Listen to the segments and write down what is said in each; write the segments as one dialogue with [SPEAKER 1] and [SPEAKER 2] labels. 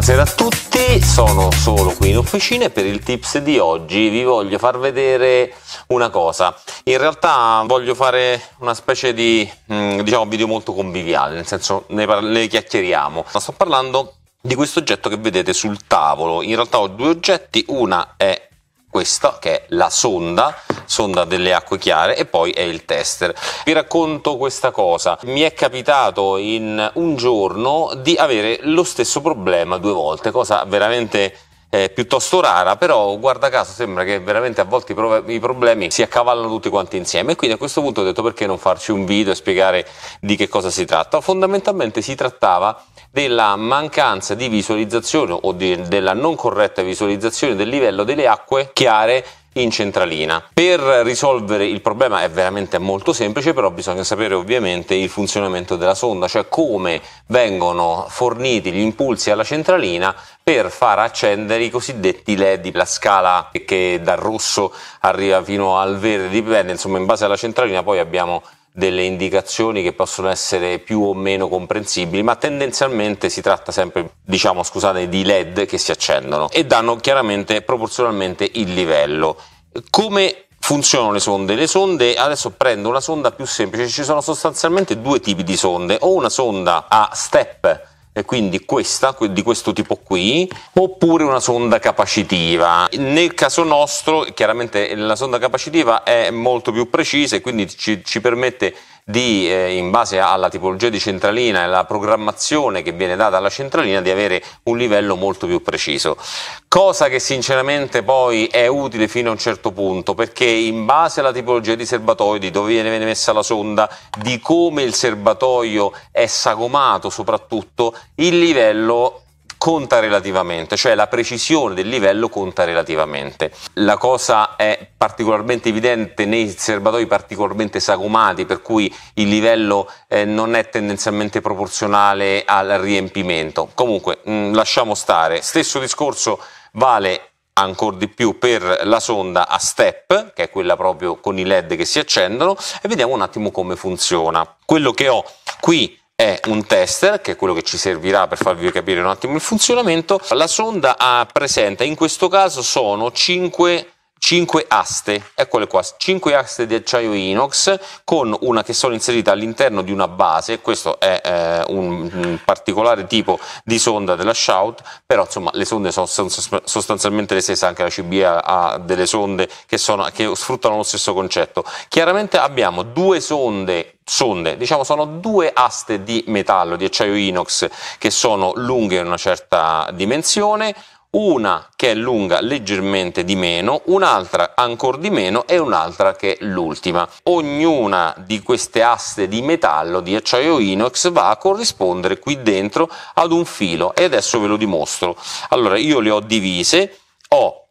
[SPEAKER 1] Buonasera a tutti, sono solo qui in officina e per il tips di oggi vi voglio far vedere una cosa. In realtà voglio fare una specie di mm, diciamo, video molto conviviale, nel senso ne, par- ne chiacchieriamo. Ma sto parlando di questo oggetto che vedete sul tavolo. In realtà ho due oggetti, una è questa che è la sonda, sonda delle acque chiare e poi è il tester. Vi racconto questa cosa, mi è capitato in un giorno di avere lo stesso problema due volte, cosa veramente eh, piuttosto rara, però guarda caso sembra che veramente a volte i, pro- i, problemi si accavallano tutti quanti insieme e quindi a questo punto ho detto perché non farci un video e spiegare di che cosa si tratta. Fondamentalmente si trattava della mancanza di visualizzazione o di, della non corretta visualizzazione del livello delle acque chiare in centralina. Per risolvere il problema è veramente molto semplice, però bisogna sapere ovviamente il funzionamento della sonda, cioè come vengono forniti gli impulsi alla centralina per far accendere i cosiddetti LED, la scala che dal rosso arriva fino al verde, dipende, insomma in base alla centralina poi abbiamo delle indicazioni che possono essere più o meno comprensibili, ma tendenzialmente si tratta sempre, diciamo, scusate, di LED che si accendono e danno chiaramente proporzionalmente il livello. Come funzionano le sonde? Le sonde, adesso prendo una sonda più semplice, ci sono sostanzialmente due tipi di sonde, o una sonda a step e quindi questa di questo tipo qui, oppure una sonda capacitiva. Nel caso nostro, chiaramente la sonda capacitiva è molto più precisa e quindi ci, ci permette di, eh, in base alla tipologia di centralina e alla programmazione che viene data alla centralina, di avere un livello molto più preciso. Cosa che sinceramente poi è utile fino a un certo punto, perché in base alla tipologia di serbatoio, di dove viene messa la sonda, di come il serbatoio è sagomato soprattutto, il livello conta relativamente, cioè la precisione del livello conta relativamente. La cosa è particolarmente evidente nei serbatoi particolarmente sagomati, per cui il livello eh, non è tendenzialmente proporzionale al riempimento. Comunque, mh, mm, lasciamo stare. Stesso discorso vale ancora di più per la sonda a step, che è quella proprio con i LED che si accendono, e vediamo un attimo come funziona. Quello che ho qui è un tester, che è quello che ci servirà per farvi capire un attimo il funzionamento. La sonda presenta, in questo caso sono 5 5 aste, eccole qua, 5 aste di acciaio inox con una che sono inserite all'interno di una base, questo è eh, un, un, particolare tipo di sonda della Shout, però insomma le sonde sono sostanzialmente le stesse, anche la CBA ha delle sonde che, sono, che sfruttano lo stesso concetto. Chiaramente abbiamo due sonde sonde, diciamo sono due aste di metallo, di acciaio inox, che sono lunghe in una certa dimensione, una che è lunga leggermente di meno, un'altra ancora di meno e un'altra che è l'ultima. Ognuna di queste aste di metallo di acciaio inox va a corrispondere qui dentro ad un filo e adesso ve lo dimostro. Allora io le ho divise, ho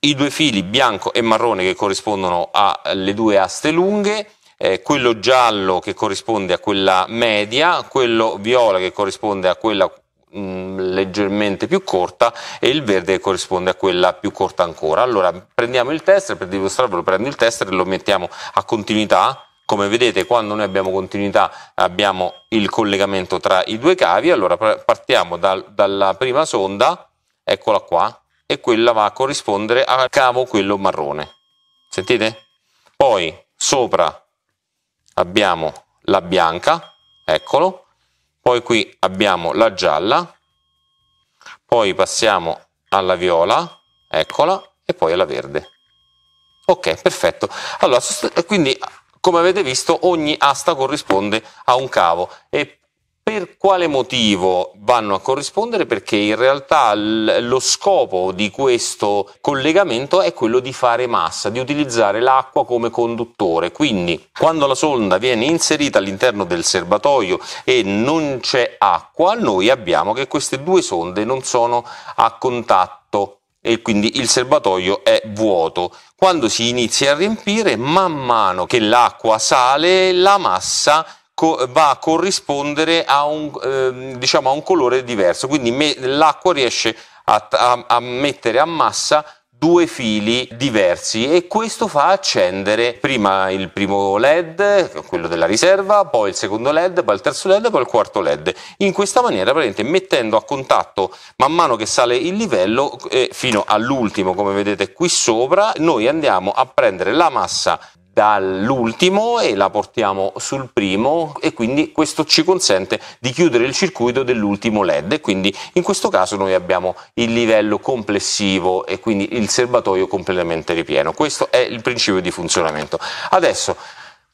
[SPEAKER 1] i due fili bianco e marrone che corrispondono alle due aste lunghe, eh, quello giallo che corrisponde a quella media, quello viola che corrisponde a quella Mm, leggermente più corta e il verde corrisponde a quella più corta ancora. Allora prendiamo il tester, per dimostrarvelo prendo il tester e lo mettiamo a continuità come vedete quando noi abbiamo continuità abbiamo il collegamento tra i due cavi, allora partiamo dal, dalla prima sonda, eccola qua, e quella va a corrispondere al cavo quello marrone. Sentite? Poi sopra abbiamo la bianca, eccolo, poi qui abbiamo la gialla, poi passiamo alla viola, eccola, e poi alla verde. Ok, perfetto. Allora, quindi come avete visto ogni asta corrisponde a un cavo e per quale motivo vanno a corrispondere? Perché in realtà l- lo scopo di questo collegamento è quello di fare massa, di utilizzare l'acqua come conduttore. Quindi quando la sonda viene inserita all'interno del serbatoio e non c'è acqua, noi abbiamo che queste due sonde non sono a contatto e quindi il serbatoio è vuoto. Quando si inizia a riempire, man mano che l'acqua sale, la massa co va a corrispondere a un, eh, diciamo a un colore diverso, quindi l'acqua riesce a, a, a mettere a massa due fili diversi e questo fa accendere prima il primo led, quello della riserva, poi il secondo led, poi il terzo led, poi il quarto led. In questa maniera praticamente mettendo a contatto man mano che sale il livello eh, fino all'ultimo come vedete qui sopra, noi andiamo a prendere la massa dall'ultimo e la portiamo sul primo e quindi questo ci consente di chiudere il circuito dell'ultimo LED e quindi in questo caso noi abbiamo il livello complessivo e quindi il serbatoio completamente ripieno. Questo è il principio di funzionamento. Adesso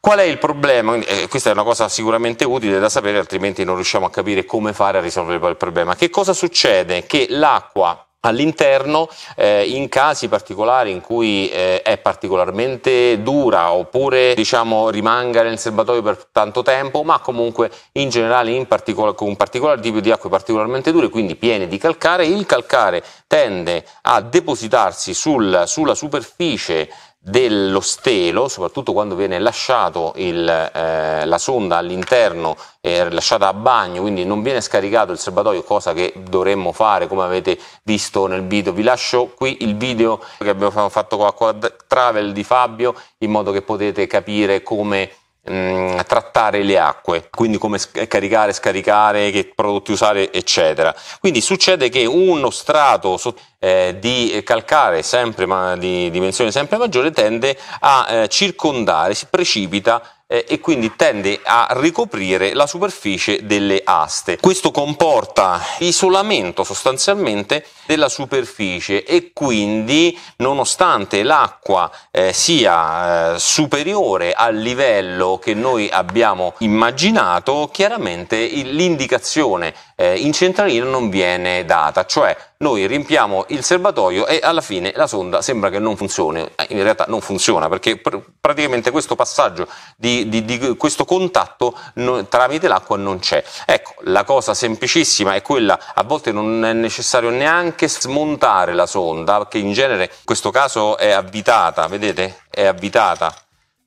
[SPEAKER 1] Qual è il problema? Eh, questa è una cosa sicuramente utile da sapere, altrimenti non riusciamo a capire come fare a risolvere il problema. Che cosa succede? Che l'acqua All'interno, eh, in casi particolari in cui eh, è particolarmente dura oppure diciamo, rimanga nel serbatoio per tanto tempo, ma comunque in generale in particol- con un particolare tipo di acque particolarmente dure, quindi piene di calcare, il calcare tende a depositarsi sul, sulla superficie dello stelo, soprattutto quando viene lasciato il, eh, la sonda all'interno, eh, lasciata a bagno, quindi non viene scaricato il serbatoio, cosa che dovremmo fare come avete visto nel video. Vi lascio qui il video che abbiamo fatto con Aqua Travel di Fabio in modo che potete capire come Mm, trattare le acque, quindi come caricare, scaricare, che prodotti usare, eccetera. Quindi succede che uno strato eh, di calcare sempre ma di dimensioni sempre maggiore tende a eh, circondare, si precipita eh, e quindi tende a ricoprire la superficie delle aste. Questo comporta isolamento sostanzialmente della superficie e quindi nonostante l'acqua eh, sia eh, superiore al livello che noi abbiamo immaginato, chiaramente l'indicazione eh, in centralina non viene data, cioè noi riempiamo il serbatoio e alla fine la sonda sembra che non funzioni, eh, in realtà non funziona perché pr- praticamente questo passaggio di, di, di questo contatto no, tramite l'acqua non c'è. Ecco, la cosa semplicissima è quella, a volte non è necessario neanche smontare la sonda, che in genere in questo caso è avvitata, vedete? È avvitata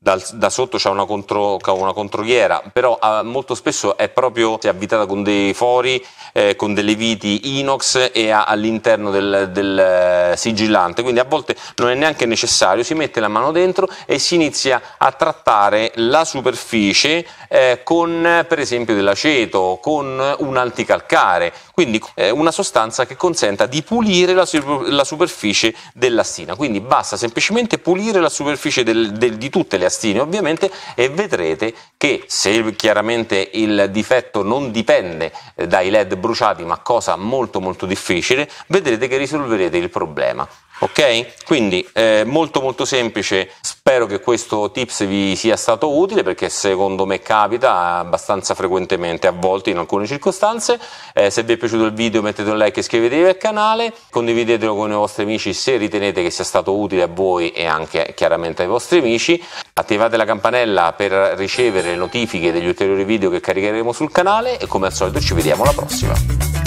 [SPEAKER 1] dal, da sotto c'è una, contro, una controghiera, però ah, molto spesso è proprio si è abitata con dei fori, eh, con delle viti inox e ha, all'interno del, del, eh, sigillante, quindi a volte non è neanche necessario, si mette la mano dentro e si inizia a trattare la superficie eh, con per esempio dell'aceto, con un anticalcare, quindi eh, una sostanza che consenta di pulire la, la, superficie dell'astina, quindi basta semplicemente pulire la superficie del, del, di tutte le astine ovviamente e vedrete che se chiaramente il difetto non dipende eh, dai led bruciati ma cosa molto molto difficile, vedrete che risolverete il problema. Ok? Quindi eh, molto molto semplice, spero che questo tips vi sia stato utile perché secondo me capita abbastanza frequentemente, a volte in alcune circostanze. Eh, se vi è piaciuto il video mettete un like e iscrivetevi al canale, condividetelo con i vostri amici se ritenete che sia stato utile a voi e anche chiaramente ai vostri amici. Attivate la campanella per ricevere notifiche degli ulteriori video che caricheremo sul canale e come al solito ci vediamo alla prossima.